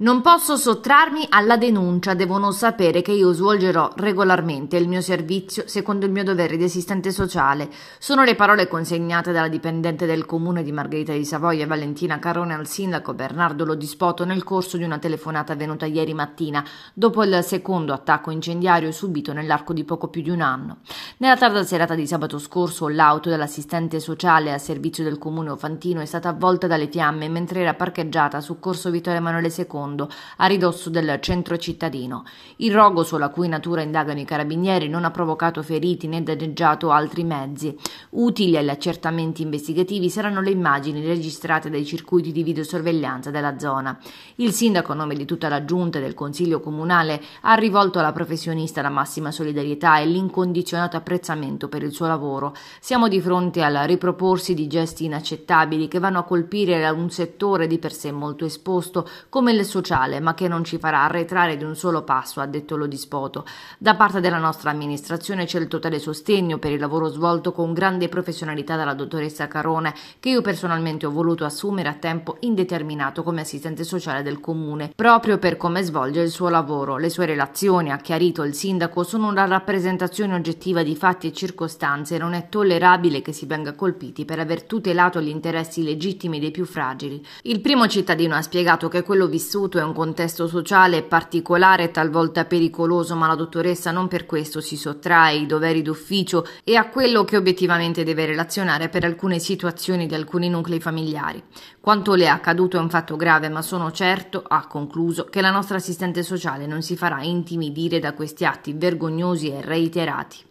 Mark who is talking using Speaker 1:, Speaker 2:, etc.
Speaker 1: Non posso sottrarmi alla denuncia, devono sapere che io svolgerò regolarmente il mio servizio secondo il mio dovere di assistente sociale. Sono le parole consegnate dalla dipendente del comune di Margherita di Savoia, Valentina Carone, al sindaco Bernardo Lodispoto nel corso di una telefonata avvenuta ieri mattina, dopo il secondo attacco incendiario subito nell'arco di poco più di un anno. Nella tarda serata di sabato scorso l'auto dell'assistente sociale a servizio del comune Ofantino è stata avvolta dalle fiamme mentre era parcheggiata su corso Vittorio Emanuele II Rotondo, a ridosso del centro cittadino. Il rogo, sulla cui natura indagano i carabinieri, non ha provocato feriti né danneggiato altri mezzi. Utili agli accertamenti investigativi saranno le immagini registrate dai circuiti di videosorveglianza della zona. Il sindaco, a nome di tutta la giunta e del Consiglio comunale, ha rivolto alla professionista la massima solidarietà e l'incondizionato apprezzamento per il suo lavoro. Siamo di fronte al riproporsi di gesti inaccettabili che vanno a colpire un settore di per sé molto esposto come il suo sociale, ma che non ci farà arretrare di un solo passo, ha detto Lodispoto. Da parte della nostra amministrazione c'è il totale sostegno per il lavoro svolto con grande professionalità dalla dottoressa Carone, che io personalmente ho voluto assumere a tempo indeterminato come assistente sociale del comune, proprio per come svolge il suo lavoro. Le sue relazioni, ha chiarito il sindaco, sono una rappresentazione oggettiva di fatti e circostanze, non è tollerabile che si venga colpiti per aver tutelato gli interessi legittimi dei più fragili. Il primo cittadino ha spiegato che quello vissuto vissuto è un contesto sociale particolare talvolta pericoloso, ma la dottoressa non per questo si sottrae ai doveri d'ufficio e a quello che obiettivamente deve relazionare per alcune situazioni di alcuni nuclei familiari. Quanto le è accaduto è un fatto grave, ma sono certo, ha concluso, che la nostra assistente sociale non si farà intimidire da questi atti vergognosi e reiterati.